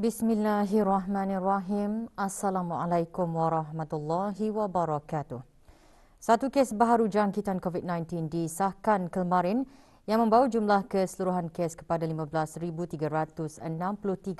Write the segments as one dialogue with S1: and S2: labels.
S1: Bismillahirrahmanirrahim. Assalamualaikum warahmatullahi wabarakatuh. Satu kes baharu jangkitan COVID-19 disahkan kemarin yang membawa jumlah keseluruhan kes kepada 15,363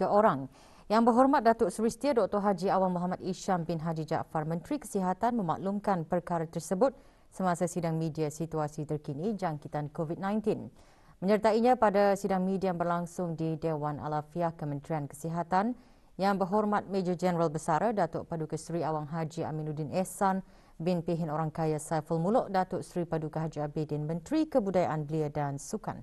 S1: orang. Yang berhormat Datuk Seri Setia Dr. Haji Awang Muhammad Isham bin Haji Jaafar Menteri Kesihatan memaklumkan perkara tersebut semasa sidang media situasi terkini jangkitan COVID-19. Menyertainya pada sidang media yang berlangsung di Dewan Alafiah Kementerian Kesihatan, yang berhormat Major General Besar Datuk Paduka Seri Awang Haji Aminuddin Ehsan bin Pihin Orang Kaya Saiful Muluk Datuk Seri Paduka Haji Abidin Menteri Kebudayaan Belia dan Sukan.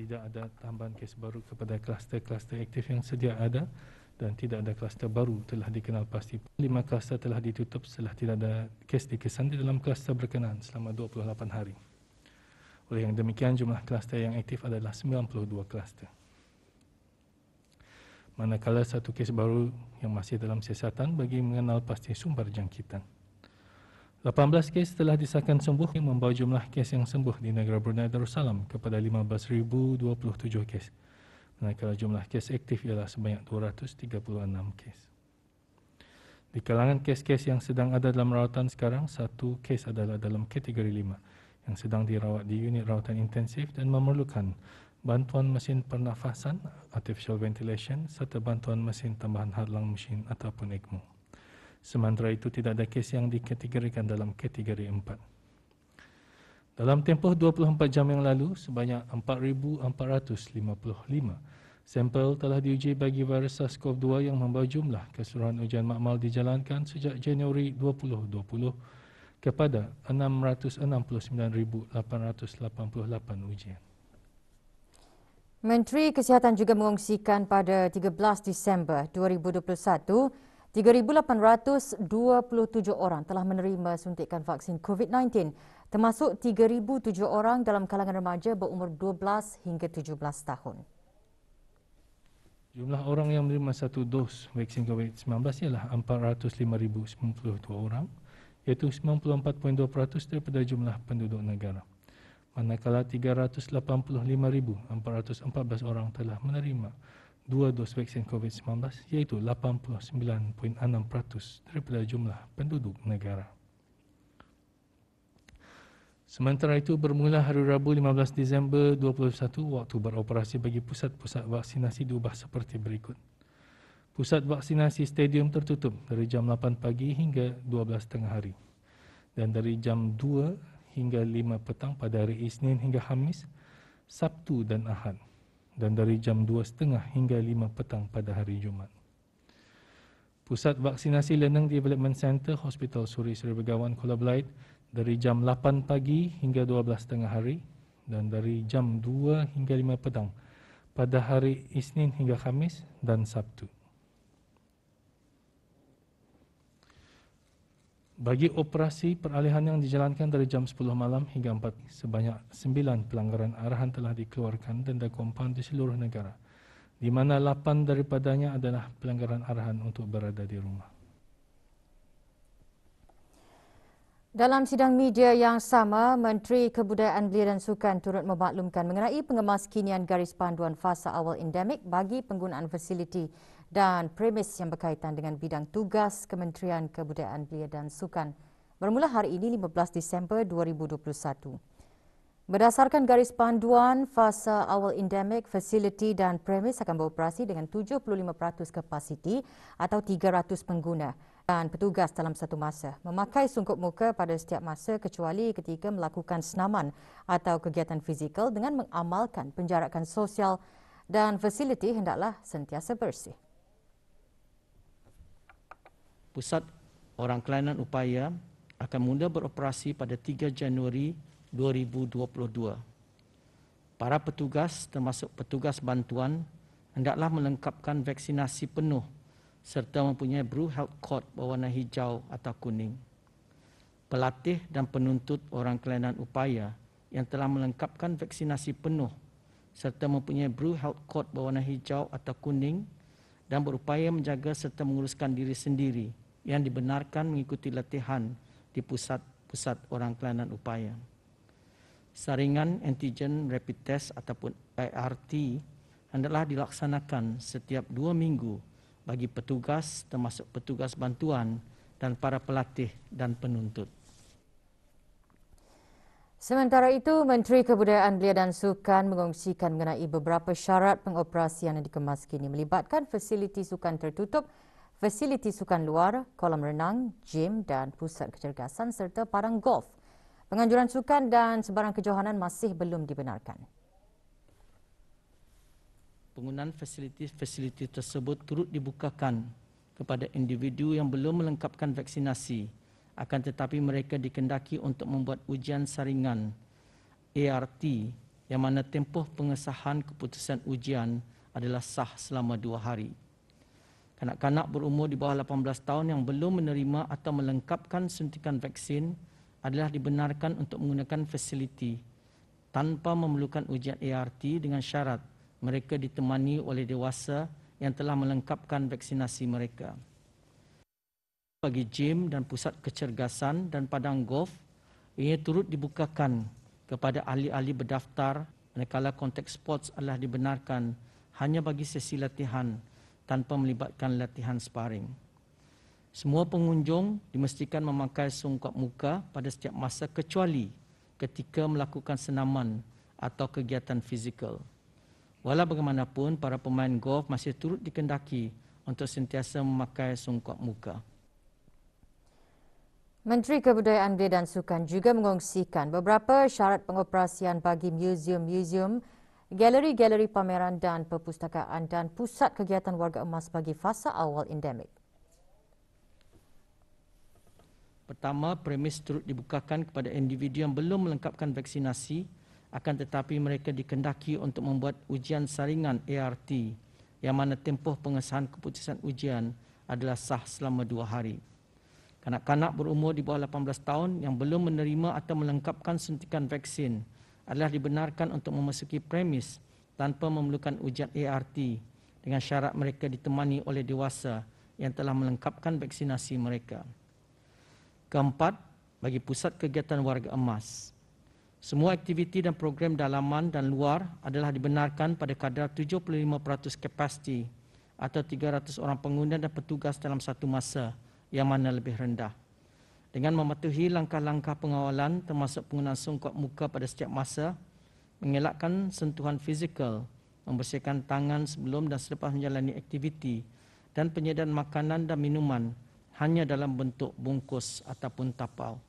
S2: Tidak ada tambahan kes baru kepada kluster-kluster aktif yang sedia ada dan tidak ada kluster baru telah dikenal pasti. Lima kluster telah ditutup setelah tidak ada kes dikesan di dalam kluster berkenaan selama 28 hari. Oleh yang demikian jumlah kluster yang aktif adalah 92 kluster. Manakala satu kes baru yang masih dalam siasatan bagi mengenal pasti sumber jangkitan. 18 kes telah disahkan sembuh yang membawa jumlah kes yang sembuh di negara Brunei Darussalam kepada 15,027 kes. Manakala jumlah kes aktif ialah sebanyak 236 kes. Di kalangan kes-kes yang sedang ada dalam rawatan sekarang, satu kes adalah dalam kategori yang sedang dirawat di unit rawatan intensif dan memerlukan bantuan mesin pernafasan artificial ventilation serta bantuan mesin tambahan heart mesin machine ataupun ECMO. Sementara itu tidak ada kes yang dikategorikan dalam kategori 4. Dalam tempoh 24 jam yang lalu sebanyak 4455 sampel telah diuji bagi virus SARS-CoV-2 yang membawa jumlah keseluruhan ujian makmal dijalankan sejak Januari 2020 kepada 669,888 ujian.
S1: Menteri Kesihatan juga mengongsikan pada 13 Disember 2021, 3,827 orang telah menerima suntikan vaksin COVID-19 termasuk 3,007 orang dalam kalangan remaja berumur 12 hingga 17 tahun.
S2: Jumlah orang yang menerima satu dos vaksin COVID-19 ialah 405,092 orang iaitu 94.2% daripada jumlah penduduk negara. Manakala 385,414 orang telah menerima dua dos vaksin COVID-19 iaitu 89.6% daripada jumlah penduduk negara. Sementara itu bermula hari Rabu 15 Disember 2021 waktu beroperasi bagi pusat-pusat vaksinasi diubah seperti berikut pusat vaksinasi stadium tertutup dari jam 8 pagi hingga 12 tengah hari dan dari jam 2 hingga 5 petang pada hari Isnin hingga Khamis, Sabtu dan Ahad dan dari jam 2 setengah hingga 5 petang pada hari Jumaat. Pusat Vaksinasi Lenang Development Centre Hospital Suri Seri Begawan Kuala Belait dari jam 8 pagi hingga 12 tengah hari dan dari jam 2 hingga 5 petang pada hari Isnin hingga Khamis dan Sabtu. Bagi operasi peralihan yang dijalankan dari jam 10 malam hingga 4 sebanyak 9 pelanggaran arahan telah dikeluarkan denda kompaun di seluruh negara di mana 8 daripadanya adalah pelanggaran arahan untuk berada di rumah.
S1: Dalam sidang media yang sama, Menteri Kebudayaan Belia dan Sukan turut memaklumkan mengenai pengemaskinian garis panduan fasa awal endemik bagi penggunaan fasiliti dan premis yang berkaitan dengan bidang tugas Kementerian Kebudayaan Belia dan Sukan bermula hari ini 15 Disember 2021. Berdasarkan garis panduan, fasa awal endemic facility dan premis akan beroperasi dengan 75% kapasiti atau 300 pengguna dan petugas dalam satu masa memakai sungkup muka pada setiap masa kecuali ketika melakukan senaman atau kegiatan fizikal dengan mengamalkan penjarakan sosial dan fasiliti hendaklah sentiasa bersih.
S3: Pusat Orang Kelainan Upaya akan mula beroperasi pada 3 Januari 2022. Para petugas termasuk petugas bantuan hendaklah melengkapkan vaksinasi penuh serta mempunyai blue health card berwarna hijau atau kuning. Pelatih dan penuntut orang kelainan upaya yang telah melengkapkan vaksinasi penuh serta mempunyai blue health card berwarna hijau atau kuning dan berupaya menjaga serta menguruskan diri sendiri yang dibenarkan mengikuti latihan di pusat-pusat orang kelainan upaya. Saringan antigen rapid test ataupun ART hendaklah dilaksanakan setiap dua minggu bagi petugas termasuk petugas bantuan dan para pelatih dan penuntut.
S1: Sementara itu, Menteri Kebudayaan Belia dan Sukan mengongsikan mengenai beberapa syarat pengoperasian yang dikemas kini melibatkan fasiliti sukan tertutup fasiliti sukan luar, kolam renang, gym dan pusat kecergasan serta padang golf. Penganjuran sukan dan sebarang kejohanan masih belum dibenarkan.
S3: Penggunaan fasiliti-fasiliti tersebut turut dibukakan kepada individu yang belum melengkapkan vaksinasi akan tetapi mereka dikendaki untuk membuat ujian saringan ART yang mana tempoh pengesahan keputusan ujian adalah sah selama dua hari. Kanak-kanak berumur di bawah 18 tahun yang belum menerima atau melengkapkan suntikan vaksin adalah dibenarkan untuk menggunakan fasiliti tanpa memerlukan ujian ART dengan syarat mereka ditemani oleh dewasa yang telah melengkapkan vaksinasi mereka. Bagi gym dan pusat kecergasan dan padang golf, ia turut dibukakan kepada ahli-ahli berdaftar manakala konteks sports adalah dibenarkan hanya bagi sesi latihan tanpa melibatkan latihan sparring. Semua pengunjung dimestikan memakai sungkap muka pada setiap masa kecuali ketika melakukan senaman atau kegiatan fizikal. Walau bagaimanapun, para pemain golf masih turut dikendaki untuk sentiasa memakai sungkap muka.
S1: Menteri Kebudayaan Belia dan Sukan juga mengongsikan beberapa syarat pengoperasian bagi museum-museum galeri-galeri pameran dan perpustakaan dan pusat kegiatan warga emas bagi fasa awal endemik.
S3: Pertama, premis turut dibukakan kepada individu yang belum melengkapkan vaksinasi akan tetapi mereka dikendaki untuk membuat ujian saringan ART yang mana tempoh pengesahan keputusan ujian adalah sah selama dua hari. Kanak-kanak berumur di bawah 18 tahun yang belum menerima atau melengkapkan suntikan vaksin adalah dibenarkan untuk memasuki premis tanpa memerlukan ujian ART dengan syarat mereka ditemani oleh dewasa yang telah melengkapkan vaksinasi mereka. Keempat, bagi pusat kegiatan warga emas. Semua aktiviti dan program dalaman dan luar adalah dibenarkan pada kadar 75% kapasiti atau 300 orang pengguna dan petugas dalam satu masa yang mana lebih rendah dengan mematuhi langkah-langkah pengawalan termasuk penggunaan songkok muka pada setiap masa, mengelakkan sentuhan fizikal, membersihkan tangan sebelum dan selepas menjalani aktiviti dan penyediaan makanan dan minuman hanya dalam bentuk bungkus ataupun tapau.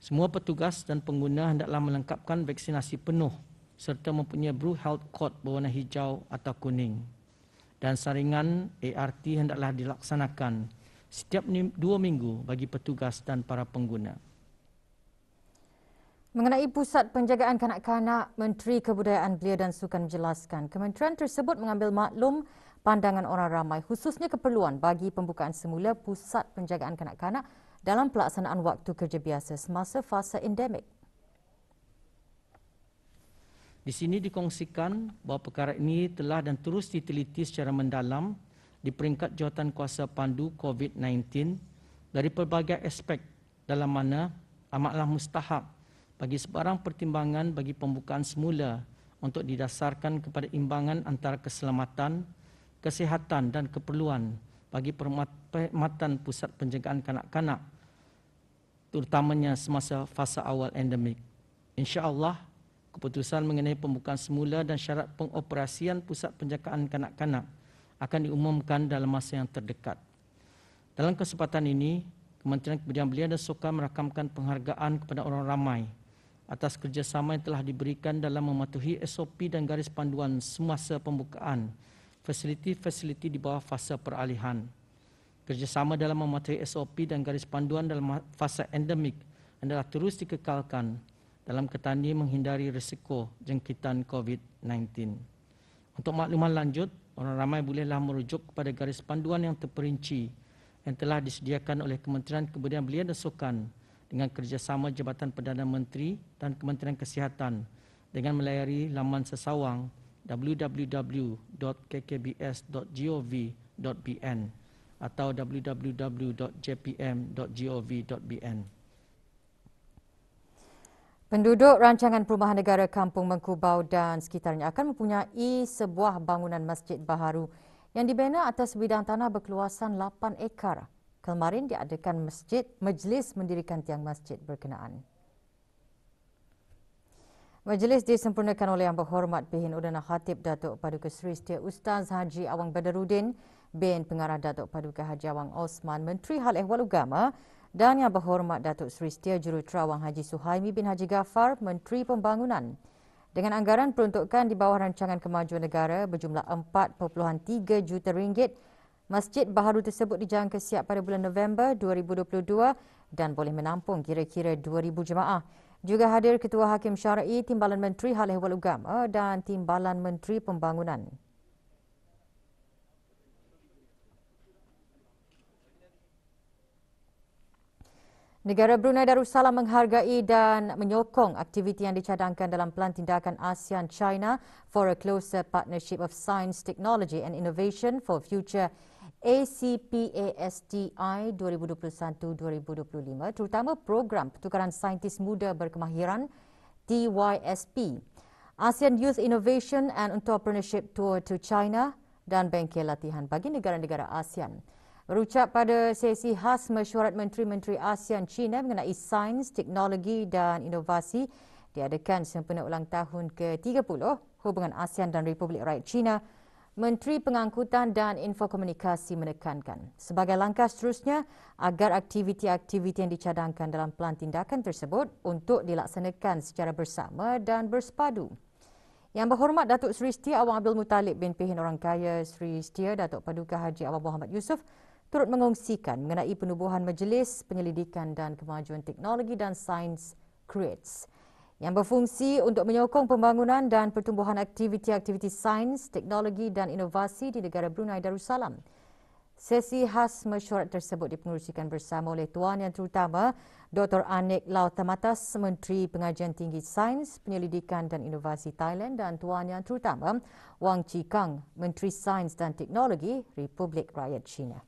S3: Semua petugas dan pengguna hendaklah melengkapkan vaksinasi penuh serta mempunyai Blue Health Code berwarna hijau atau kuning. Dan saringan ART hendaklah dilaksanakan setiap dua minggu bagi petugas dan para pengguna.
S1: Mengenai pusat penjagaan kanak-kanak, Menteri Kebudayaan Belia dan Sukan menjelaskan kementerian tersebut mengambil maklum pandangan orang ramai khususnya keperluan bagi pembukaan semula pusat penjagaan kanak-kanak dalam pelaksanaan waktu kerja biasa semasa fasa endemik.
S3: Di sini dikongsikan bahawa perkara ini telah dan terus diteliti secara mendalam di peringkat jawatan kuasa pandu COVID-19 dari pelbagai aspek dalam mana amatlah mustahab bagi sebarang pertimbangan bagi pembukaan semula untuk didasarkan kepada imbangan antara keselamatan, kesihatan dan keperluan bagi perkhidmatan pusat penjagaan kanak-kanak terutamanya semasa fasa awal endemik. InsyaAllah, keputusan mengenai pembukaan semula dan syarat pengoperasian pusat penjagaan kanak-kanak akan diumumkan dalam masa yang terdekat. Dalam kesempatan ini, Kementerian Kebudayaan Belia dan Sukan merakamkan penghargaan kepada orang ramai atas kerjasama yang telah diberikan dalam mematuhi SOP dan garis panduan semasa pembukaan fasiliti-fasiliti di bawah fasa peralihan. Kerjasama dalam mematuhi SOP dan garis panduan dalam fasa endemik adalah terus dikekalkan dalam ketani menghindari risiko jangkitan COVID-19. Untuk makluman lanjut, orang ramai bolehlah merujuk kepada garis panduan yang terperinci yang telah disediakan oleh Kementerian Kebudayaan Belia dan Sukan dengan kerjasama Jabatan Perdana Menteri dan Kementerian Kesihatan dengan melayari laman sesawang www.kkbs.gov.bn atau www.jpm.gov.bn
S1: Penduduk rancangan perumahan negara Kampung Mengkubau dan sekitarnya akan mempunyai sebuah bangunan masjid baharu yang dibina atas bidang tanah berkeluasan 8 ekar. Kemarin diadakan masjid majlis mendirikan tiang masjid berkenaan. Majlis disempurnakan oleh Yang Berhormat Bihin Udana Khatib Datuk Paduka Seri Setia Ustaz Haji Awang Badarudin bin Pengarah Datuk Paduka Haji Awang Osman Menteri Hal Ehwal Ugama dan yang berhormat Datuk Seri Setia Juruterawang Haji Suhaimi bin Haji Gafar, Menteri Pembangunan. Dengan anggaran peruntukan di bawah Rancangan Kemajuan Negara berjumlah 4.3 juta ringgit, masjid baharu tersebut dijangka siap pada bulan November 2022 dan boleh menampung kira-kira 2,000 jemaah. Juga hadir Ketua Hakim Syari, Timbalan Menteri Hal Ehwal Ugama dan Timbalan Menteri Pembangunan. Negara Brunei Darussalam menghargai dan menyokong aktiviti yang dicadangkan dalam pelan tindakan ASEAN China for a closer partnership of science, technology and innovation for future (ACPASTI) 2021-2025 terutama program pertukaran saintis muda berkemahiran TYSP. ASEAN Youth Innovation and Entrepreneurship Tour to China dan bengkel latihan bagi negara-negara ASEAN. Berucap pada sesi khas mesyuarat menteri-menteri ASEAN China mengenai sains, teknologi dan inovasi diadakan sempena ulang tahun ke-30 hubungan ASEAN dan Republik Rakyat China, Menteri Pengangkutan dan Infokomunikasi menekankan sebagai langkah seterusnya agar aktiviti-aktiviti yang dicadangkan dalam pelan tindakan tersebut untuk dilaksanakan secara bersama dan bersepadu. Yang berhormat Datuk Seri Setia Awang Abdul Mutalib bin Pihin Orang Kaya Seri Setia Datuk Paduka Haji Awang Muhammad Yusuf turut mengongsikan mengenai penubuhan Majlis Penyelidikan dan Kemajuan Teknologi dan Sains CREATES yang berfungsi untuk menyokong pembangunan dan pertumbuhan aktiviti-aktiviti sains, teknologi dan inovasi di negara Brunei Darussalam. Sesi khas mesyuarat tersebut dipengerusikan bersama oleh Tuan Yang Terutama Dr. Anik Lautamatas, Menteri Pengajian Tinggi Sains, Penyelidikan dan Inovasi Thailand dan Tuan Yang Terutama Wang Chi Kang, Menteri Sains dan Teknologi Republik Rakyat China.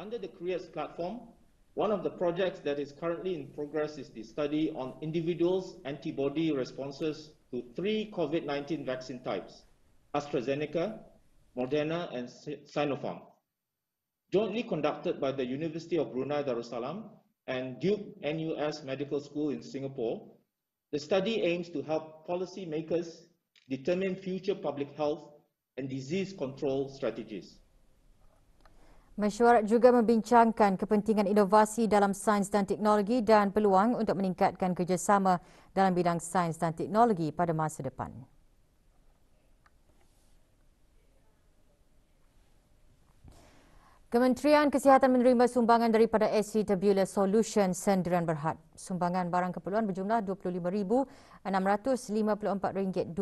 S2: Under the Korea's platform, one of the projects that is currently in progress is the study on individuals' antibody responses to three COVID-19 vaccine types, AstraZeneca, Moderna, and Sinopharm. Jointly conducted by the University of Brunei Darussalam and Duke NUS Medical School in Singapore, the study aims to help policymakers determine future public health and disease control strategies.
S1: Mesyuarat juga membincangkan kepentingan inovasi dalam sains dan teknologi dan peluang untuk meningkatkan kerjasama dalam bidang sains dan teknologi pada masa depan. Kementerian Kesihatan menerima sumbangan daripada AC Tabula Solution Senderan Berhad. Sumbangan barang keperluan berjumlah RM25,654.20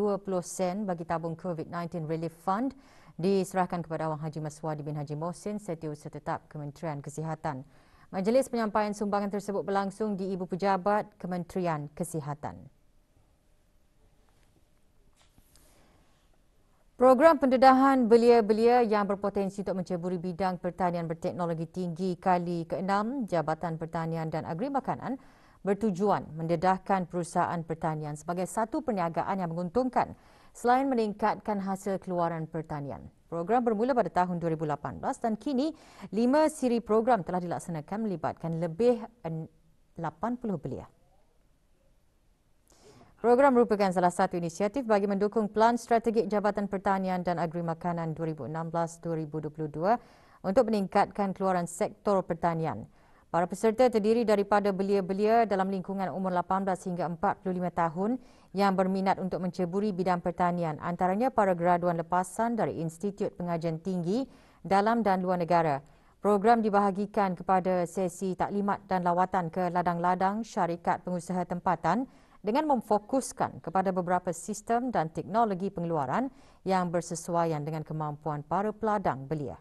S1: bagi tabung COVID-19 Relief Fund diserahkan kepada Awang Haji Maswadi bin Haji Mohsin Setiu Setetap Kementerian Kesihatan. Majlis penyampaian sumbangan tersebut berlangsung di Ibu Pejabat Kementerian Kesihatan. Program pendedahan belia-belia yang berpotensi untuk menceburi bidang pertanian berteknologi tinggi kali ke-6 Jabatan Pertanian dan Agri Makanan bertujuan mendedahkan perusahaan pertanian sebagai satu perniagaan yang menguntungkan selain meningkatkan hasil keluaran pertanian. Program bermula pada tahun 2018 dan kini lima siri program telah dilaksanakan melibatkan lebih 80 belia. Program merupakan salah satu inisiatif bagi mendukung Plan Strategik Jabatan Pertanian dan Agri Makanan 2016-2022 untuk meningkatkan keluaran sektor pertanian. Para peserta terdiri daripada belia-belia dalam lingkungan umur 18 hingga 45 tahun yang berminat untuk menceburi bidang pertanian, antaranya para graduan lepasan dari Institut Pengajian Tinggi dalam dan luar negara. Program dibahagikan kepada sesi taklimat dan lawatan ke ladang-ladang syarikat pengusaha tempatan dengan memfokuskan kepada beberapa sistem dan teknologi pengeluaran yang bersesuaian dengan kemampuan para peladang belia.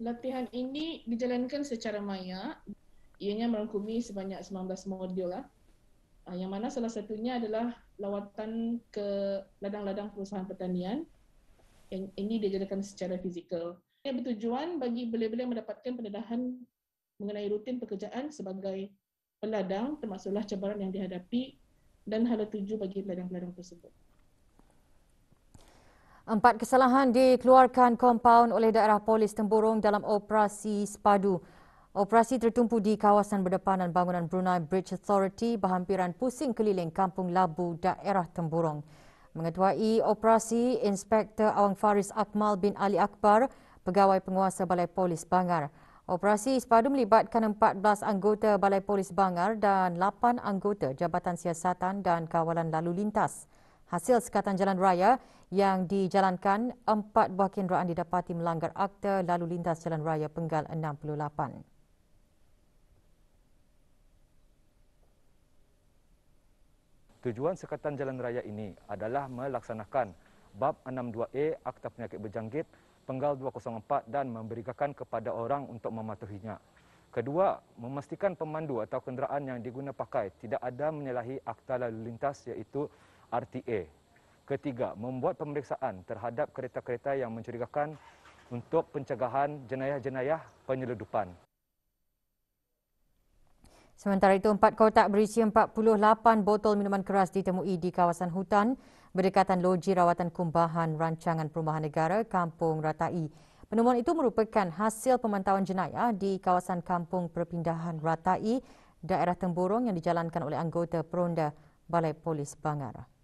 S3: latihan ini dijalankan secara maya ianya merangkumi sebanyak 19 modul lah. Ah, yang mana salah satunya adalah lawatan ke ladang-ladang perusahaan pertanian yang ini dijalankan secara fizikal. Ia bertujuan bagi beliau-beliau mendapatkan pendedahan mengenai rutin pekerjaan sebagai peladang termasuklah cabaran yang dihadapi dan hala tuju bagi peladang-peladang tersebut.
S1: Empat kesalahan dikeluarkan kompaun oleh daerah polis Temburung dalam operasi Sepadu. Operasi tertumpu di kawasan berdepanan bangunan Brunei Bridge Authority berhampiran pusing keliling Kampung Labu daerah Temburung. Mengetuai operasi Inspektor Awang Faris Akmal bin Ali Akbar, Pegawai Penguasa Balai Polis Bangar. Operasi sepadu melibatkan 14 anggota Balai Polis Bangar dan 8 anggota Jabatan Siasatan dan Kawalan Lalu Lintas hasil sekatan jalan raya yang dijalankan empat buah kenderaan didapati melanggar akta lalu lintas jalan raya penggal 68.
S3: Tujuan sekatan jalan raya ini adalah melaksanakan bab 62A Akta Penyakit Berjangkit Penggal 204 dan memberikan kepada orang untuk mematuhinya. Kedua, memastikan pemandu atau kenderaan yang diguna pakai tidak ada menyalahi akta lalu lintas iaitu RTA. Ketiga, membuat pemeriksaan terhadap kereta-kereta yang mencurigakan untuk pencegahan jenayah-jenayah penyeludupan.
S1: Sementara itu, empat kotak berisi 48 botol minuman keras ditemui di kawasan hutan berdekatan loji rawatan kumbahan rancangan perumahan negara Kampung Ratai. Penemuan itu merupakan hasil pemantauan jenayah di kawasan Kampung Perpindahan Ratai, daerah Temburong yang dijalankan oleh anggota peronda Balai Polis Bangara.